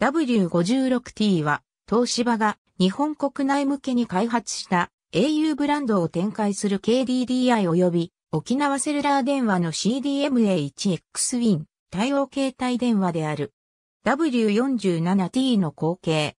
W56T は東芝が日本国内向けに開発した au ブランドを展開する KDDI 及び沖縄セルラー電話の CDMA1XWIN 対応携帯電話である W47T の後継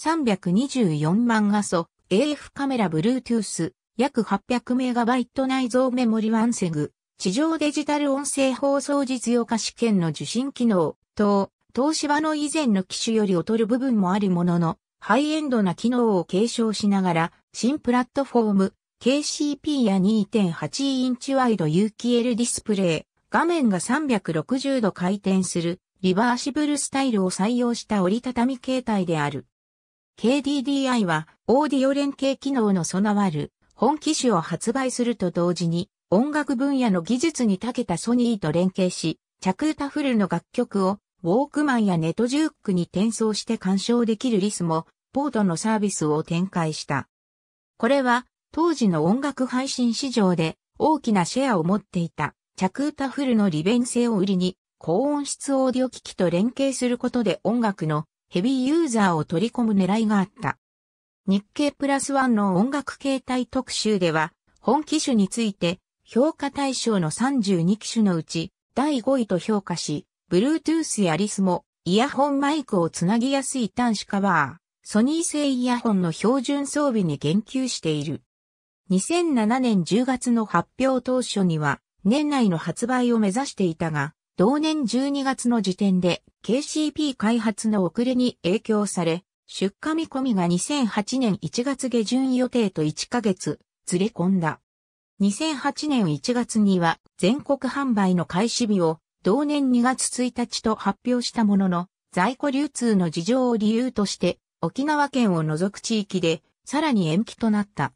324万画素 AF カメラ Bluetooth 約 800MB 内蔵メモリワンセグ地上デジタル音声放送実用化試験の受信機能等東芝の以前の機種より劣る部分もあるものの、ハイエンドな機能を継承しながら、新プラットフォーム、KCP や2.8インチワイド UQL ディスプレイ、画面が360度回転する、リバーシブルスタイルを採用した折りたたみ形態である。KDDI は、オーディオ連携機能の備わる、本機種を発売すると同時に、音楽分野の技術に長けたソニーと連携し、チャクータフルの楽曲をウォークマンやネットジュークに転送して鑑賞できるリスも、ポートのサービスを展開した。これは、当時の音楽配信市場で大きなシェアを持っていた、チャクータフルの利便性を売りに、高音質オーディオ機器と連携することで音楽のヘビーユーザーを取り込む狙いがあった。日経プラスワンの音楽形態特集では、本機種について評価対象の32機種のうち第5位と評価し、Bluetooth やリスもイヤホンマイクをつなぎやすい端子カバー、ソニー製イヤホンの標準装備に言及している。2007年10月の発表当初には、年内の発売を目指していたが、同年12月の時点で KCP 開発の遅れに影響され、出荷見込みが2008年1月下旬予定と1ヶ月ずれ込んだ。2008年1月には全国販売の開始日を同年2月1日と発表したものの、在庫流通の事情を理由として、沖縄県を除く地域で、さらに延期となった。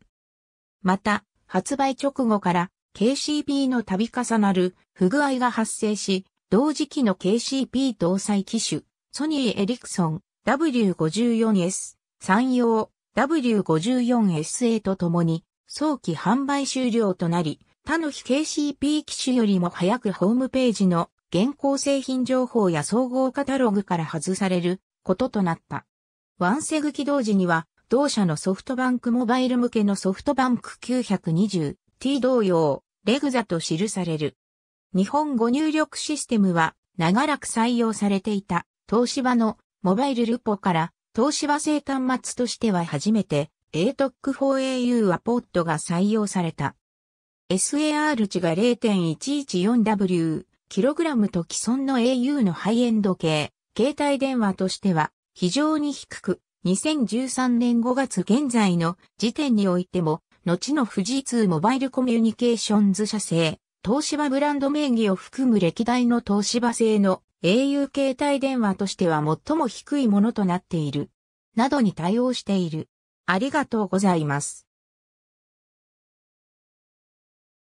また、発売直後から k c p の度重なる不具合が発生し、同時期の k c p 搭載機種、ソニーエリクソン W54S、産用 W54SA とともに、早期販売終了となり、他の非 KCP 機種よりも早くホームページの現行製品情報や総合カタログから外されることとなった。ワンセグ起動時には、同社のソフトバンクモバイル向けのソフトバンク 920T 同様、レグザと記される。日本語入力システムは長らく採用されていた東芝のモバイルルポから東芝製端末としては初めて ATOC4AU アポットが採用された。SAR 値が 0.114W、キログラムと既存の au のハイエンド系、携帯電話としては非常に低く、2013年5月現在の時点においても、後の富士通モバイルコミュニケーションズ社製、東芝ブランド名義を含む歴代の東芝製の au 携帯電話としては最も低いものとなっている。などに対応している。ありがとうございます。